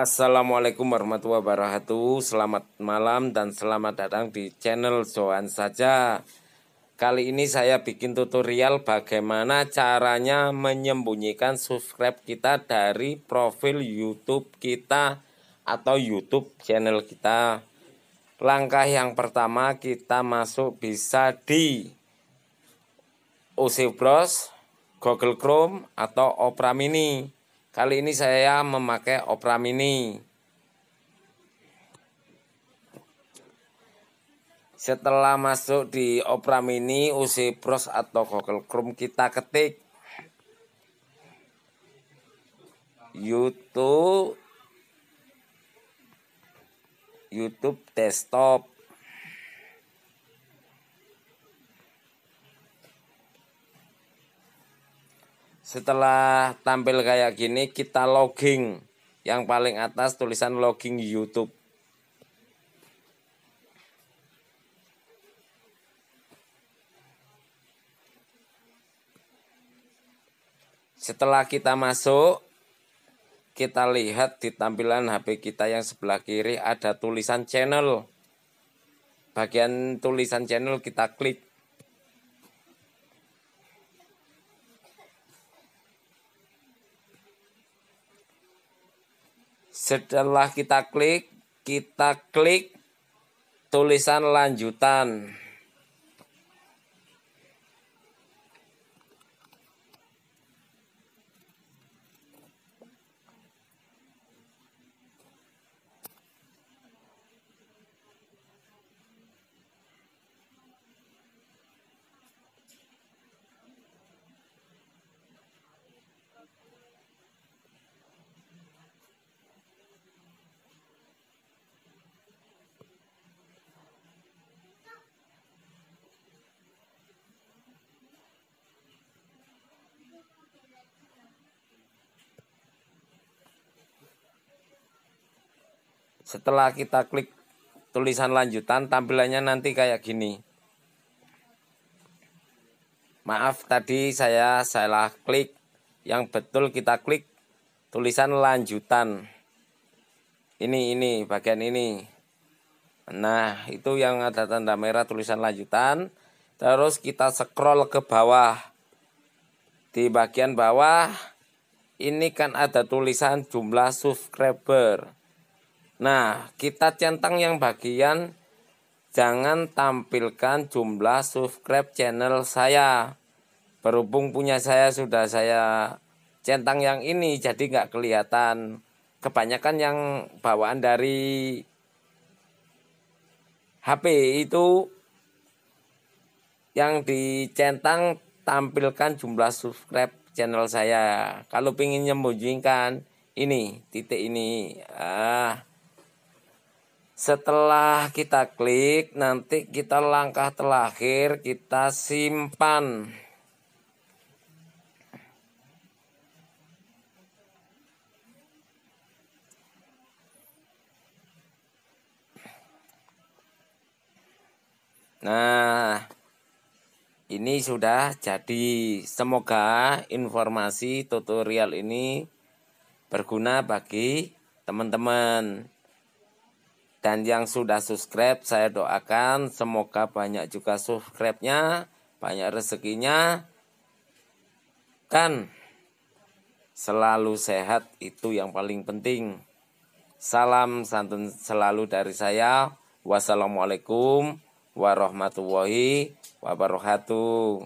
Assalamualaikum warahmatullahi wabarakatuh Selamat malam dan selamat datang di channel Johan Saja Kali ini saya bikin tutorial bagaimana caranya menyembunyikan subscribe kita dari profil YouTube kita Atau YouTube channel kita Langkah yang pertama kita masuk bisa di OC Bros, Google Chrome, atau Opera Mini Kali ini saya memakai Opera Mini. Setelah masuk di Opera Mini, UC Pros atau Google Chrome kita ketik YouTube YouTube desktop setelah tampil kayak gini kita logging yang paling atas tulisan logging YouTube Setelah kita masuk, kita lihat di tampilan HP kita yang sebelah kiri ada tulisan channel. Bagian tulisan channel kita klik. Setelah kita klik, kita klik tulisan lanjutan. Setelah kita klik tulisan lanjutan, tampilannya nanti kayak gini. Maaf tadi saya salah klik. Yang betul kita klik tulisan lanjutan. Ini ini bagian ini. Nah, itu yang ada tanda merah tulisan lanjutan. Terus kita scroll ke bawah. Di bagian bawah ini kan ada tulisan jumlah subscriber. Nah, kita centang yang bagian jangan tampilkan jumlah subscribe channel saya. Berhubung punya saya sudah saya centang yang ini jadi nggak kelihatan. Kebanyakan yang bawaan dari HP itu yang dicentang tampilkan jumlah subscribe channel saya. Kalau ingin nyembunyikan ini titik ini, ah setelah kita klik, nanti kita langkah terakhir kita simpan. Nah, ini sudah jadi. Semoga informasi tutorial ini berguna bagi teman-teman. Dan yang sudah subscribe saya doakan semoga banyak juga subscribe-nya, banyak rezekinya. Kan selalu sehat itu yang paling penting. Salam santun selalu dari saya. Wassalamualaikum warahmatullahi wabarakatuh.